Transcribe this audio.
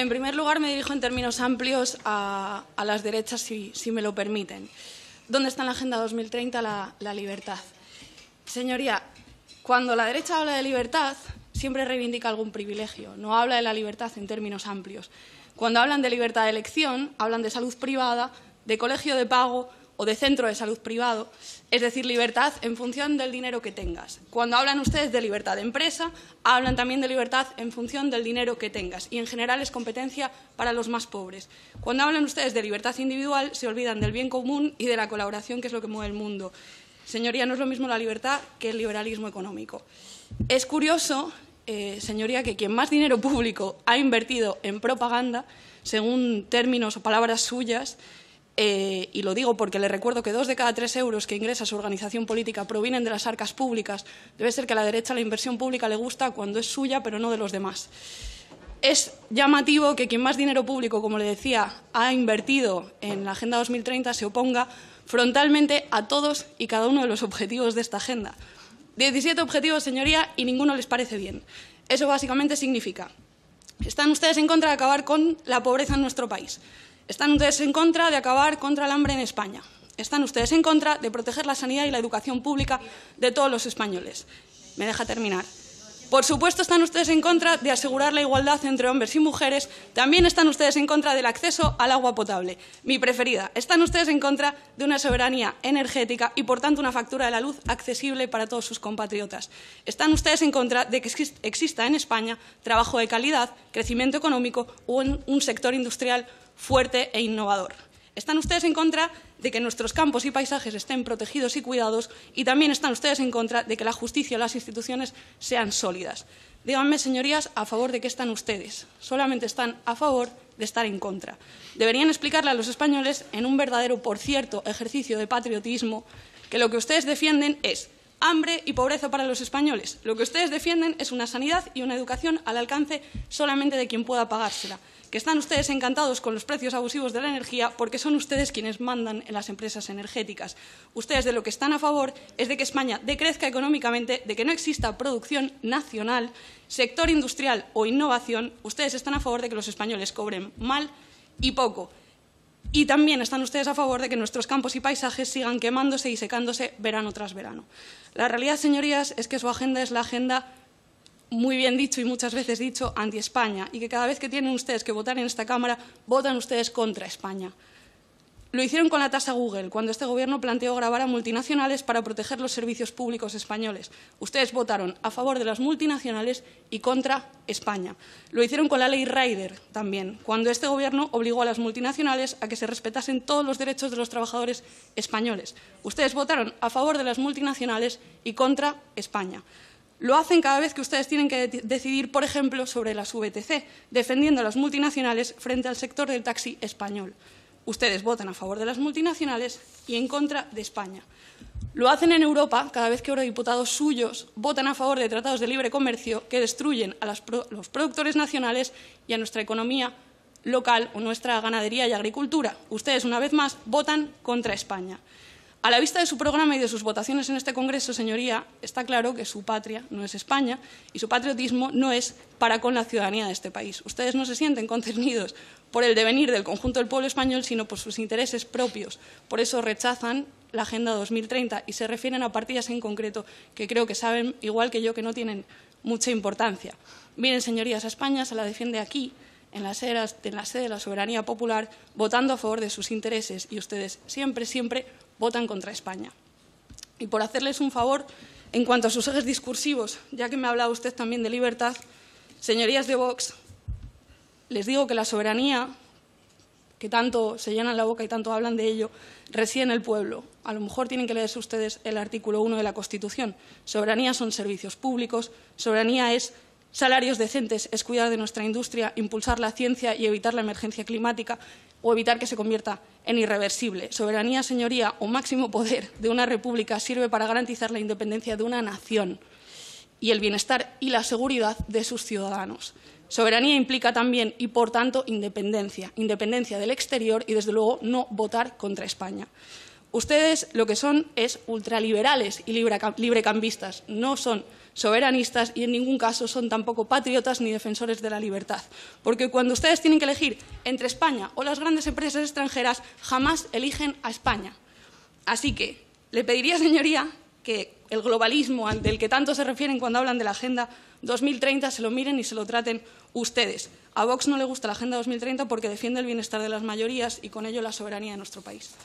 En primer lugar, me dirijo en términos amplios a, las derechas, si, me lo permiten. ¿Dónde está en la Agenda 2030 la, la libertad? Señoría, cuando la derecha habla de libertad, siempre reivindica algún privilegio, no habla de la libertad en términos amplios. Cuando hablan de libertad de elección, hablan de salud privada, de colegio de pago o de centro de salud privado, es decir, libertad en función del dinero que tengas. Cuando hablan ustedes de libertad de empresa, hablan también de libertad en función del dinero que tengas y en general es competencia para los más pobres. Cuando hablan ustedes de libertad individual, se olvidan del bien común y de la colaboración, que es lo que mueve el mundo. Señoría, no es lo mismo la libertad que el liberalismo económico. Es curioso, eh, señoría, que quien más dinero público ha invertido en propaganda, según términos o palabras suyas, eh, y lo digo porque le recuerdo que dos de cada tres euros que ingresa su organización política provienen de las arcas públicas. Debe ser que a la derecha la inversión pública le gusta cuando es suya, pero no de los demás. Es llamativo que quien más dinero público, como le decía, ha invertido en la Agenda 2030 se oponga frontalmente a todos y cada uno de los objetivos de esta agenda. 17 objetivos, señoría, y ninguno les parece bien. Eso básicamente significa, están ustedes en contra de acabar con la pobreza en nuestro país. Están ustedes en contra de acabar contra el hambre en España. Están ustedes en contra de proteger la sanidad y la educación pública de todos los españoles. Me deja terminar. Por supuesto, están ustedes en contra de asegurar la igualdad entre hombres y mujeres. También están ustedes en contra del acceso al agua potable, mi preferida. Están ustedes en contra de una soberanía energética y, por tanto, una factura de la luz accesible para todos sus compatriotas. Están ustedes en contra de que exista en España trabajo de calidad, crecimiento económico o un sector industrial fuerte e innovador. Están ustedes en contra de que nuestros campos y paisajes estén protegidos y cuidados y también están ustedes en contra de que la justicia y las instituciones sean sólidas. Díganme, señorías, a favor de qué están ustedes. Solamente están a favor de estar en contra. Deberían explicarle a los españoles, en un verdadero, por cierto, ejercicio de patriotismo, que lo que ustedes defienden es hambre y pobreza para los españoles. Lo que ustedes defienden es una sanidad y una educación al alcance solamente de quien pueda pagársela. Que están ustedes encantados con los precios abusivos de la energía porque son ustedes quienes mandan en las empresas energéticas. Ustedes de lo que están a favor es de que España decrezca económicamente, de que no exista producción nacional, sector industrial o innovación. Ustedes están a favor de que los españoles cobren mal y poco. Y también están ustedes a favor de que nuestros campos y paisajes sigan quemándose y secándose verano tras verano. La realidad, señorías, es que su agenda es la agenda, muy bien dicho y muchas veces dicho, anti-España, y que cada vez que tienen ustedes que votar en esta Cámara, votan ustedes contra España. Lo hicieron con la tasa Google, cuando este Gobierno planteó grabar a multinacionales para proteger los servicios públicos españoles. Ustedes votaron a favor de las multinacionales y contra España. Lo hicieron con la ley Rider también, cuando este Gobierno obligó a las multinacionales a que se respetasen todos los derechos de los trabajadores españoles. Ustedes votaron a favor de las multinacionales y contra España. Lo hacen cada vez que ustedes tienen que decidir, por ejemplo, sobre las VTC, defendiendo a las multinacionales frente al sector del taxi español. Ustedes votan a favor de las multinacionales y en contra de España. Lo hacen en Europa cada vez que eurodiputados suyos votan a favor de tratados de libre comercio que destruyen a los productores nacionales y a nuestra economía local o nuestra ganadería y agricultura. Ustedes, una vez más, votan contra España. A la vista de su programa y de sus votaciones en este Congreso, señoría, está claro que su patria no es España y su patriotismo no es para con la ciudadanía de este país. Ustedes no se sienten concernidos por el devenir del conjunto del pueblo español, sino por sus intereses propios. Por eso rechazan la Agenda 2030 y se refieren a partidas en concreto que creo que saben, igual que yo, que no tienen mucha importancia. Miren, señorías, a España se la defiende aquí, en la, sede, en la sede de la soberanía popular, votando a favor de sus intereses y ustedes siempre, siempre votan contra España. Y por hacerles un favor en cuanto a sus ejes discursivos, ya que me ha hablado usted también de libertad, señorías de Vox, les digo que la soberanía, que tanto se llenan la boca y tanto hablan de ello, reside en el pueblo. A lo mejor tienen que leerse ustedes el artículo 1 de la Constitución. Soberanía son servicios públicos, soberanía es Salarios decentes es cuidar de nuestra industria, impulsar la ciencia y evitar la emergencia climática o evitar que se convierta en irreversible. Soberanía, señoría, o máximo poder de una república sirve para garantizar la independencia de una nación y el bienestar y la seguridad de sus ciudadanos. Soberanía implica también y, por tanto, independencia, independencia del exterior y, desde luego, no votar contra España. Ustedes lo que son es ultraliberales y librecambistas, no son soberanistas y en ningún caso son tampoco patriotas ni defensores de la libertad. Porque cuando ustedes tienen que elegir entre España o las grandes empresas extranjeras, jamás eligen a España. Así que le pediría, señoría, que el globalismo al del que tanto se refieren cuando hablan de la Agenda 2030 se lo miren y se lo traten ustedes. A Vox no le gusta la Agenda 2030 porque defiende el bienestar de las mayorías y con ello la soberanía de nuestro país.